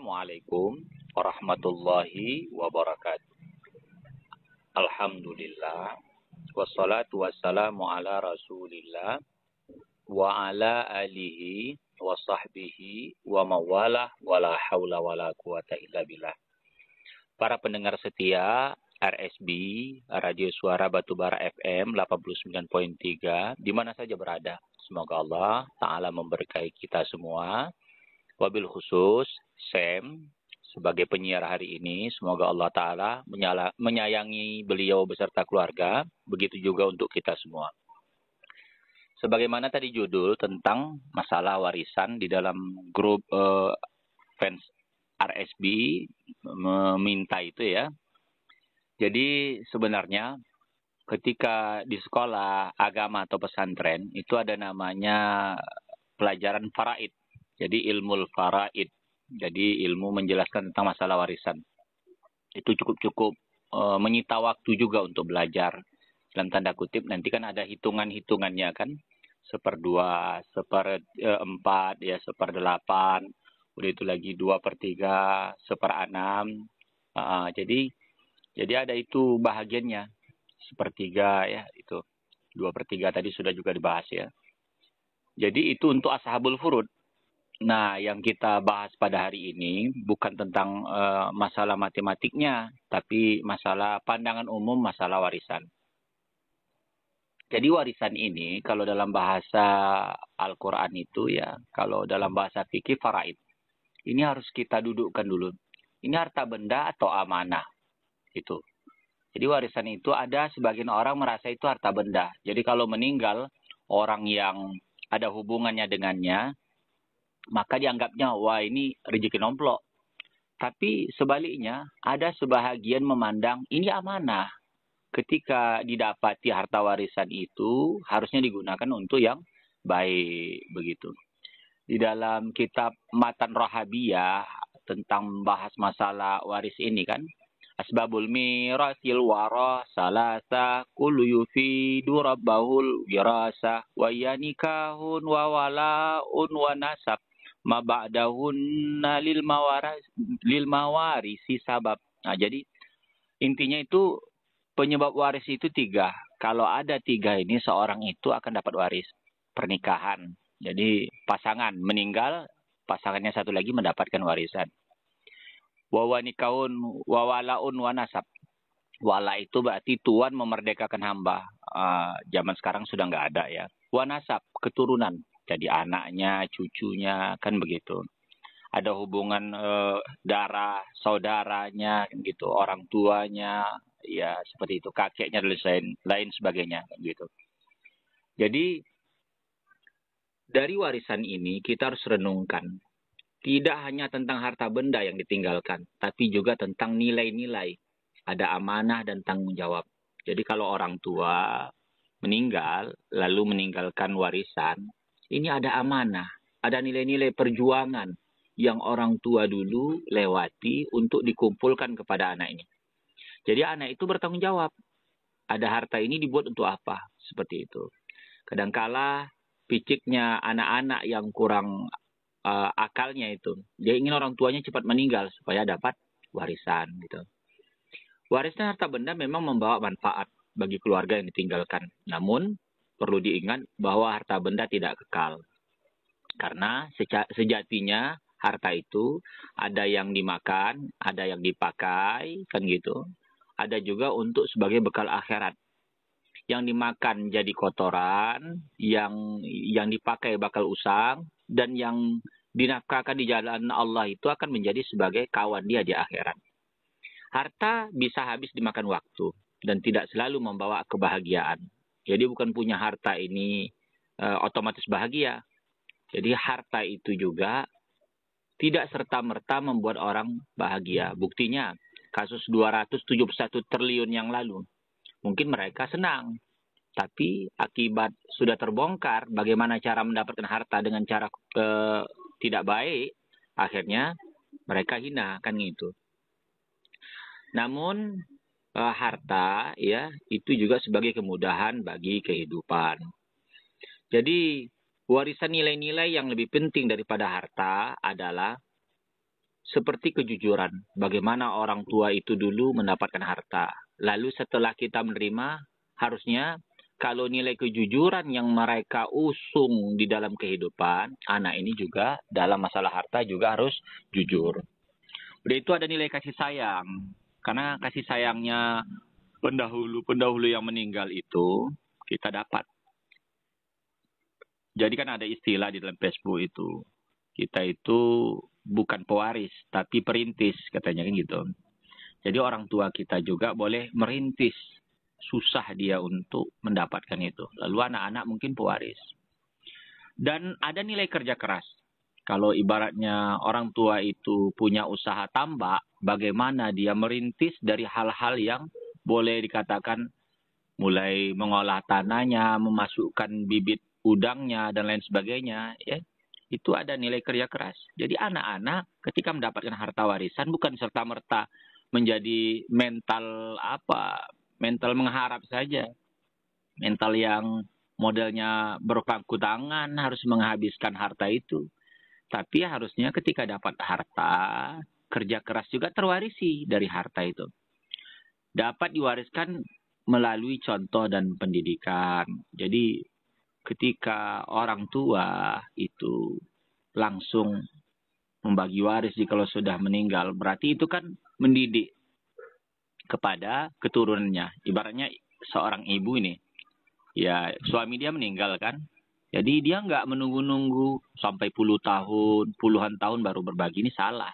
Assalamualaikum warahmatullahi wabarakatuh. Alhamdulillah. Wassalatu wassalamu ala rasulillah. Wa ala alihi wa sahbihi wa mawalah wa la hawla wa la quwata illa billah. Para pendengar setia RSB, Radio Suara Batubara FM 89.3, di mana saja berada. Semoga Allah Ta'ala memberkahi kita semua Wabil khusus, Sam, sebagai penyiar hari ini, semoga Allah Ta'ala menyayangi beliau beserta keluarga, begitu juga untuk kita semua. Sebagaimana tadi judul tentang masalah warisan di dalam grup uh, fans RSB meminta itu ya. Jadi sebenarnya ketika di sekolah agama atau pesantren itu ada namanya pelajaran faraid. Jadi ilmu faraid. Jadi ilmu menjelaskan tentang masalah warisan. Itu cukup-cukup e, menyita waktu juga untuk belajar. Dalam tanda kutip nanti kan ada hitungan-hitungannya kan. seper dua eh, Seperdua, empat ya seper delapan Udah itu lagi dua per tiga, seperenam. Uh, ah, jadi jadi ada itu bahagiannya. Sepertiga ya itu. Dua per tiga tadi sudah juga dibahas ya. Jadi itu untuk ashabul furud. Nah, yang kita bahas pada hari ini bukan tentang uh, masalah matematiknya, tapi masalah pandangan umum masalah warisan. Jadi warisan ini kalau dalam bahasa Al-Qur'an itu ya, kalau dalam bahasa fikih faraid. Ini harus kita dudukkan dulu. Ini harta benda atau amanah. Itu. Jadi warisan itu ada sebagian orang merasa itu harta benda. Jadi kalau meninggal orang yang ada hubungannya dengannya maka dianggapnya wah ini rezeki nomplok. Tapi sebaliknya, ada sebahagian memandang ini amanah. Ketika didapati harta warisan itu harusnya digunakan untuk yang baik begitu. Di dalam kitab Matan Rohabiyah tentang membahas masalah waris ini kan. Asbabul mirasil wara salasa kullu yufidu rabbahul wirasa wa yanikahun wa wala'un wa nasab ma ba'dahunna lil mawaris lil mawarisi sabab. Nah, jadi intinya itu penyebab waris itu tiga. Kalau ada tiga ini seorang itu akan dapat waris pernikahan. Jadi pasangan meninggal, pasangannya satu lagi mendapatkan warisan. Wawanikaun, wawalaun, wanasab. Wala itu berarti tuan memerdekakan hamba. Uh, zaman sekarang sudah nggak ada ya. Wanasab, keturunan jadi anaknya, cucunya, kan begitu. Ada hubungan eh, darah, saudaranya, gitu, orang tuanya, ya seperti itu, kakeknya dan lain, lain sebagainya, gitu. Jadi dari warisan ini kita harus renungkan. Tidak hanya tentang harta benda yang ditinggalkan, tapi juga tentang nilai-nilai. Ada amanah dan tanggung jawab. Jadi kalau orang tua meninggal lalu meninggalkan warisan, ini ada amanah, ada nilai-nilai perjuangan yang orang tua dulu lewati untuk dikumpulkan kepada anaknya. Jadi anak itu bertanggung jawab. Ada harta ini dibuat untuk apa? Seperti itu. Kadangkala piciknya anak-anak yang kurang uh, akalnya itu, dia ingin orang tuanya cepat meninggal supaya dapat warisan gitu. Warisan harta benda memang membawa manfaat bagi keluarga yang ditinggalkan. Namun perlu diingat bahwa harta benda tidak kekal. Karena sejatinya harta itu ada yang dimakan, ada yang dipakai, kan gitu. Ada juga untuk sebagai bekal akhirat. Yang dimakan jadi kotoran, yang yang dipakai bakal usang, dan yang dinafkahkan di jalan Allah itu akan menjadi sebagai kawan dia di akhirat. Harta bisa habis dimakan waktu dan tidak selalu membawa kebahagiaan. Jadi bukan punya harta ini e, otomatis bahagia. Jadi harta itu juga tidak serta-merta membuat orang bahagia. Buktinya kasus 271 triliun yang lalu. Mungkin mereka senang, tapi akibat sudah terbongkar bagaimana cara mendapatkan harta dengan cara e, tidak baik, akhirnya mereka hina kan gitu. Namun Eh, harta ya itu juga sebagai kemudahan bagi kehidupan. Jadi warisan nilai-nilai yang lebih penting daripada harta adalah seperti kejujuran, bagaimana orang tua itu dulu mendapatkan harta. Lalu setelah kita menerima, harusnya kalau nilai kejujuran yang mereka usung di dalam kehidupan, anak ini juga dalam masalah harta juga harus jujur. Udah itu ada nilai kasih sayang. Karena kasih sayangnya pendahulu-pendahulu yang meninggal itu kita dapat. Jadi kan ada istilah di dalam Facebook itu. Kita itu bukan pewaris, tapi perintis katanya kan gitu. Jadi orang tua kita juga boleh merintis. Susah dia untuk mendapatkan itu. Lalu anak-anak mungkin pewaris. Dan ada nilai kerja keras kalau ibaratnya orang tua itu punya usaha tambak, bagaimana dia merintis dari hal-hal yang boleh dikatakan mulai mengolah tanahnya, memasukkan bibit udangnya dan lain sebagainya, ya. Itu ada nilai kerja keras. Jadi anak-anak ketika mendapatkan harta warisan bukan serta-merta menjadi mental apa? Mental mengharap saja. Mental yang modelnya berpangku tangan harus menghabiskan harta itu. Tapi harusnya ketika dapat harta, kerja keras juga terwarisi dari harta itu. Dapat diwariskan melalui contoh dan pendidikan. Jadi ketika orang tua itu langsung membagi waris di kalau sudah meninggal, berarti itu kan mendidik kepada keturunannya. Ibaratnya seorang ibu ini, ya suami dia meninggal kan, jadi dia nggak menunggu-nunggu sampai puluh tahun, puluhan tahun baru berbagi ini salah.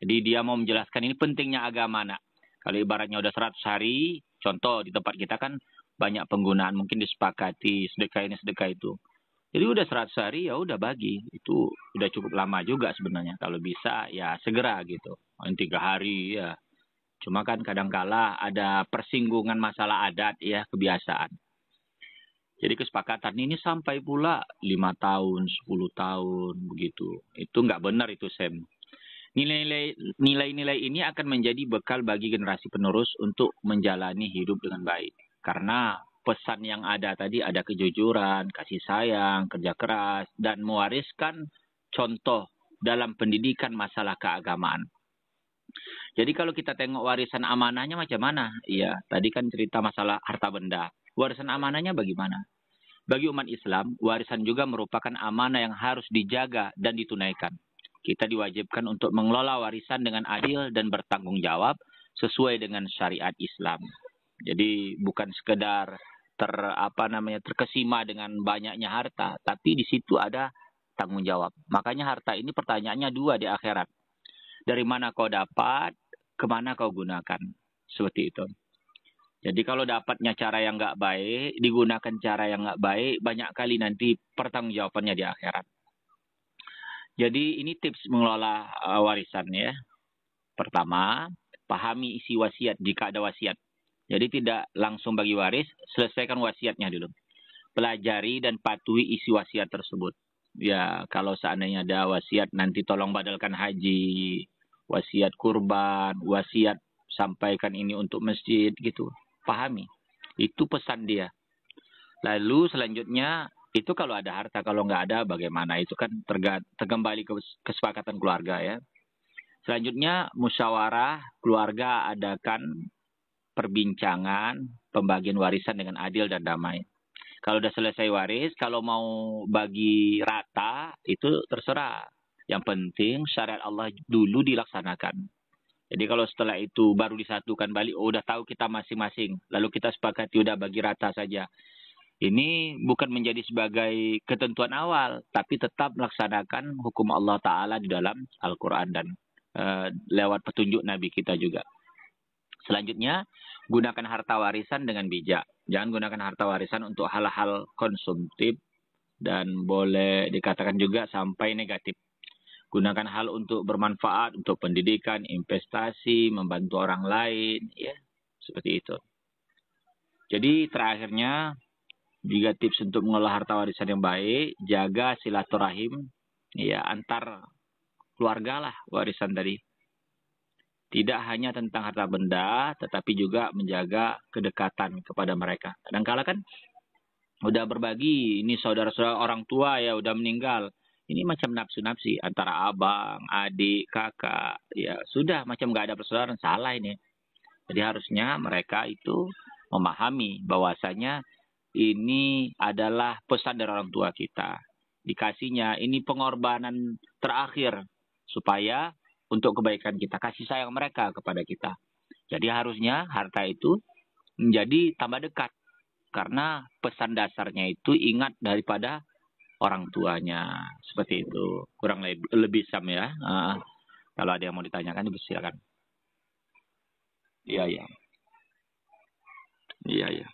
Jadi dia mau menjelaskan ini pentingnya agama nak. Kalau ibaratnya udah 100 hari, contoh di tempat kita kan banyak penggunaan mungkin disepakati sedekah ini sedekah itu. Jadi udah 100 hari ya udah bagi. Itu udah cukup lama juga sebenarnya. Kalau bisa ya segera gitu. Tiga hari ya. Cuma kan kadangkala ada persinggungan masalah adat ya kebiasaan. Jadi kesepakatan ini sampai pula lima tahun, 10 tahun begitu. Itu nggak benar itu Sam. Nilai-nilai nilai-nilai ini akan menjadi bekal bagi generasi penerus untuk menjalani hidup dengan baik. Karena pesan yang ada tadi ada kejujuran, kasih sayang, kerja keras dan mewariskan contoh dalam pendidikan masalah keagamaan. Jadi kalau kita tengok warisan amanahnya macam mana? Iya, tadi kan cerita masalah harta benda. Warisan amanahnya bagaimana? Bagi umat Islam, warisan juga merupakan amanah yang harus dijaga dan ditunaikan. Kita diwajibkan untuk mengelola warisan dengan adil dan bertanggung jawab sesuai dengan syariat Islam. Jadi bukan sekedar ter apa namanya terkesima dengan banyaknya harta, tapi di situ ada tanggung jawab. Makanya harta ini pertanyaannya dua di akhirat. Dari mana kau dapat, kemana kau gunakan. Seperti itu. Jadi kalau dapatnya cara yang nggak baik, digunakan cara yang nggak baik, banyak kali nanti pertanggung jawabannya di akhirat. Jadi ini tips mengelola uh, warisan ya. Pertama, pahami isi wasiat jika ada wasiat. Jadi tidak langsung bagi waris, selesaikan wasiatnya dulu. Pelajari dan patuhi isi wasiat tersebut. Ya, kalau seandainya ada wasiat nanti tolong badalkan haji, wasiat kurban, wasiat sampaikan ini untuk masjid gitu. Pahami. Itu pesan dia. Lalu selanjutnya itu kalau ada harta kalau nggak ada bagaimana itu kan terkembali ke kesepakatan keluarga ya selanjutnya musyawarah keluarga adakan perbincangan pembagian warisan dengan adil dan damai kalau udah selesai waris kalau mau bagi rata itu terserah yang penting syariat Allah dulu dilaksanakan jadi kalau setelah itu baru disatukan balik, oh udah tahu kita masing-masing. Lalu kita sepakati udah bagi rata saja ini bukan menjadi sebagai ketentuan awal, tapi tetap melaksanakan hukum Allah Ta'ala di dalam Al-Quran dan uh, lewat petunjuk Nabi kita juga. Selanjutnya, gunakan harta warisan dengan bijak. Jangan gunakan harta warisan untuk hal-hal konsumtif dan boleh dikatakan juga sampai negatif. Gunakan hal untuk bermanfaat, untuk pendidikan, investasi, membantu orang lain, ya, seperti itu. Jadi terakhirnya juga tips untuk mengelola harta warisan yang baik, jaga silaturahim ya antar keluarga lah warisan tadi. Tidak hanya tentang harta benda, tetapi juga menjaga kedekatan kepada mereka. Kadangkala kan udah berbagi, ini saudara-saudara orang tua ya udah meninggal. Ini macam nafsu-nafsi antara abang, adik, kakak. Ya sudah macam gak ada persaudaraan, salah ini. Jadi harusnya mereka itu memahami bahwasanya ini adalah pesan dari orang tua kita. Dikasihnya ini pengorbanan terakhir supaya untuk kebaikan kita, kasih sayang mereka kepada kita. Jadi harusnya harta itu menjadi tambah dekat karena pesan dasarnya itu ingat daripada orang tuanya seperti itu kurang lebih, lebih sam ya uh, kalau ada yang mau ditanyakan silakan iya iya iya iya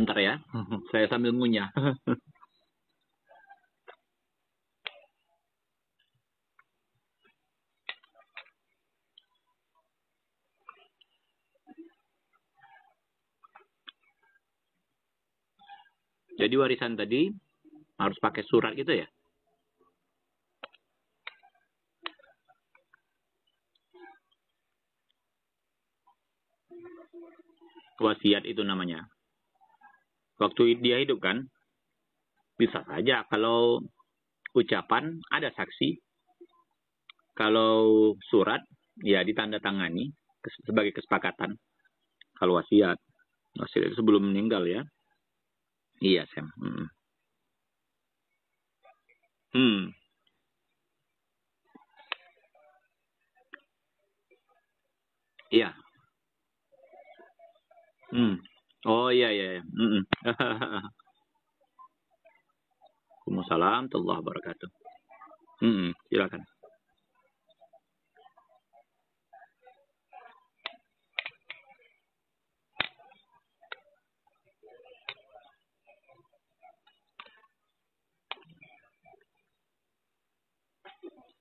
Bentar ya, mhm. saya sambil ngunyah. Jadi warisan tadi harus pakai surat gitu ya? Wasiat itu namanya waktu dia hidup kan? Bisa saja kalau ucapan ada saksi. Kalau surat ya ditandatangani sebagai kesepakatan. Kalau wasiat, wasiat sebelum meninggal ya. Iya, Sam. Hmm. hmm. Iya. Hmm. Oh iya iya. iya. Mm -mm. Waalaikumsalam warahmatullahi wabarakatuh. Mm -mm. Silakan.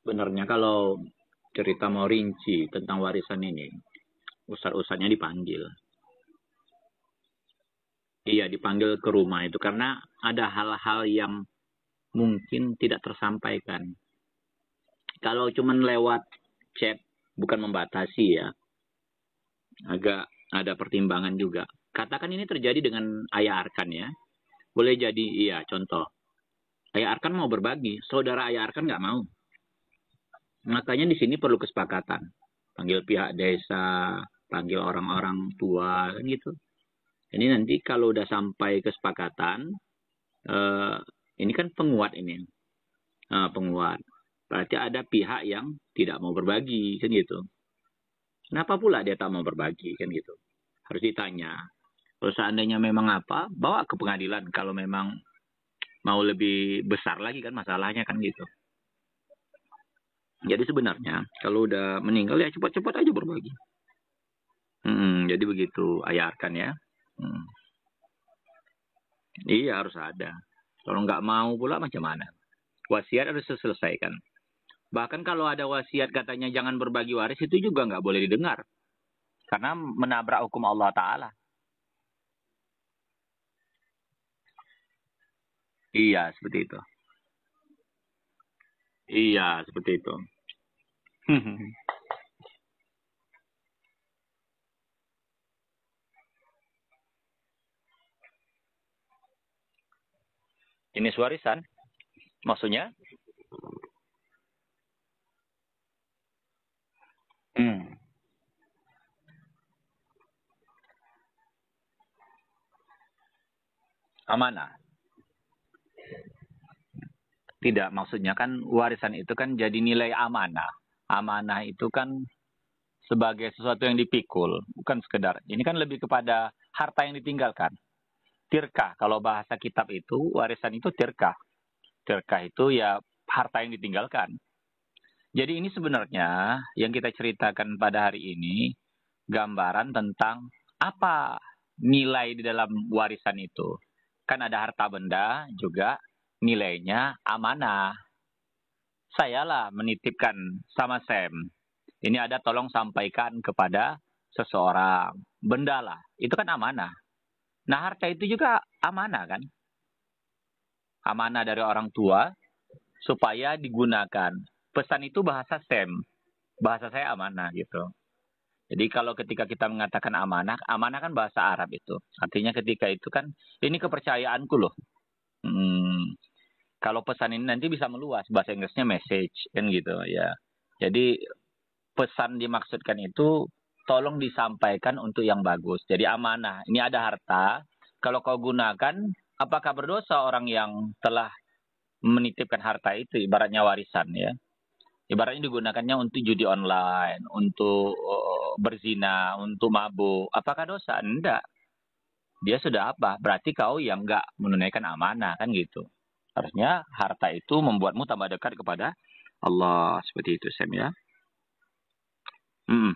Sebenarnya kalau cerita mau rinci tentang warisan ini, ustadz-ustadznya dipanggil. Iya, dipanggil ke rumah itu karena ada hal-hal yang mungkin tidak tersampaikan. Kalau cuman lewat chat bukan membatasi ya. Agak ada pertimbangan juga. Katakan ini terjadi dengan Ayah Arkan ya. Boleh jadi iya contoh. Ayah Arkan mau berbagi, saudara Ayah Arkan nggak mau. Makanya di sini perlu kesepakatan. Panggil pihak desa, panggil orang-orang tua kan gitu ini nanti kalau udah sampai kesepakatan, uh, ini kan penguat ini, uh, penguat. Berarti ada pihak yang tidak mau berbagi kan gitu. Kenapa pula dia tak mau berbagi kan gitu? Harus ditanya. Kalau seandainya memang apa, bawa ke pengadilan. Kalau memang mau lebih besar lagi kan masalahnya kan gitu. Jadi sebenarnya kalau udah meninggal ya cepat-cepat aja berbagi. Hmm, jadi begitu ayarkan ya. Hmm. Iya harus ada. Kalau nggak mau pula macam mana? Wasiat harus diselesaikan. Bahkan kalau ada wasiat katanya jangan berbagi waris itu juga nggak boleh didengar. Karena menabrak hukum Allah Ta'ala. Iya, seperti itu. Iya, seperti itu. jenis warisan. Maksudnya? Hmm. Amanah. Tidak, maksudnya kan warisan itu kan jadi nilai amanah. Amanah itu kan sebagai sesuatu yang dipikul, bukan sekedar. Ini kan lebih kepada harta yang ditinggalkan tirka. Kalau bahasa kitab itu warisan itu tirka. Tirka itu ya harta yang ditinggalkan. Jadi ini sebenarnya yang kita ceritakan pada hari ini gambaran tentang apa nilai di dalam warisan itu. Kan ada harta benda juga nilainya amanah. Sayalah menitipkan sama Sam. Ini ada tolong sampaikan kepada seseorang. Benda lah, itu kan amanah. Nah, harta itu juga amanah kan? Amanah dari orang tua supaya digunakan. Pesan itu bahasa SEM. Bahasa saya amanah gitu. Jadi kalau ketika kita mengatakan amanah, amanah kan bahasa Arab itu. Artinya ketika itu kan ini kepercayaanku loh. Hmm, kalau pesan ini nanti bisa meluas bahasa Inggrisnya message kan gitu ya. Jadi pesan dimaksudkan itu tolong disampaikan untuk yang bagus. Jadi amanah. Ini ada harta. Kalau kau gunakan, apakah berdosa orang yang telah menitipkan harta itu? Ibaratnya warisan ya. Ibaratnya digunakannya untuk judi online, untuk eh, berzina, untuk mabuk. Apakah dosa? Enggak. Dia sudah apa? Berarti kau yang enggak menunaikan amanah kan gitu. Harusnya harta itu membuatmu tambah dekat kepada Allah. Seperti itu Sam ya. Hmm.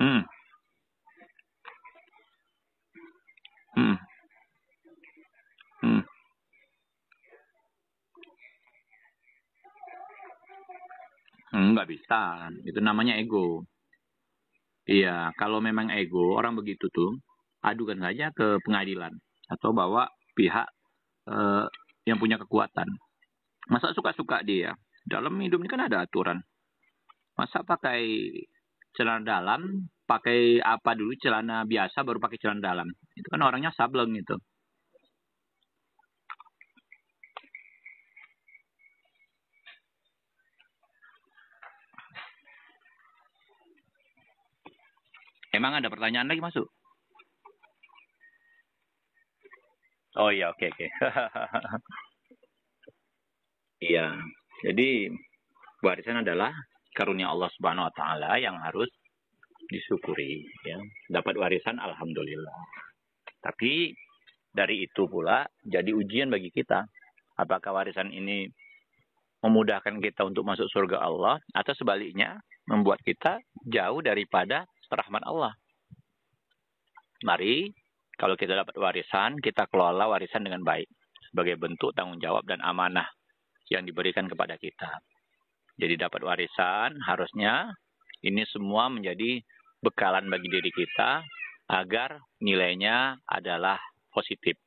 Hmm. Hmm. Hmm. Enggak bisa. Itu namanya ego. Iya, kalau memang ego, orang begitu tuh adukan saja ke pengadilan atau bawa pihak eh, yang punya kekuatan. Masa suka-suka dia. Dalam hidup ini kan ada aturan. Masa pakai celana dalam pakai apa dulu celana biasa baru pakai celana dalam itu kan orangnya sableng itu Emang ada pertanyaan lagi masuk? Oh iya, oke oke. iya. Jadi warisan adalah karunia Allah Subhanahu wa taala yang harus disyukuri ya. Dapat warisan alhamdulillah. Tapi dari itu pula jadi ujian bagi kita. Apakah warisan ini memudahkan kita untuk masuk surga Allah atau sebaliknya membuat kita jauh daripada rahmat Allah. Mari kalau kita dapat warisan, kita kelola warisan dengan baik sebagai bentuk tanggung jawab dan amanah yang diberikan kepada kita jadi dapat warisan harusnya ini semua menjadi bekalan bagi diri kita agar nilainya adalah positif.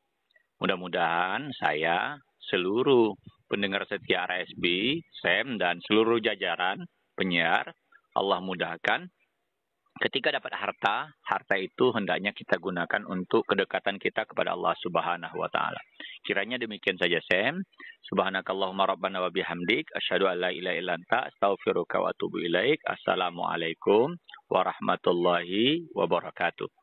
Mudah-mudahan saya, seluruh pendengar setia RSB, SEM, dan seluruh jajaran penyiar, Allah mudahkan Ketika dapat harta, harta itu hendaknya kita gunakan untuk kedekatan kita kepada Allah Subhanahu wa taala. Kiranya demikian saja Sam. Subhanakallahumma rabbana wa bihamdik asyhadu an la ilaha illa anta astaghfiruka wa atubu ilaik. Assalamualaikum warahmatullahi wabarakatuh.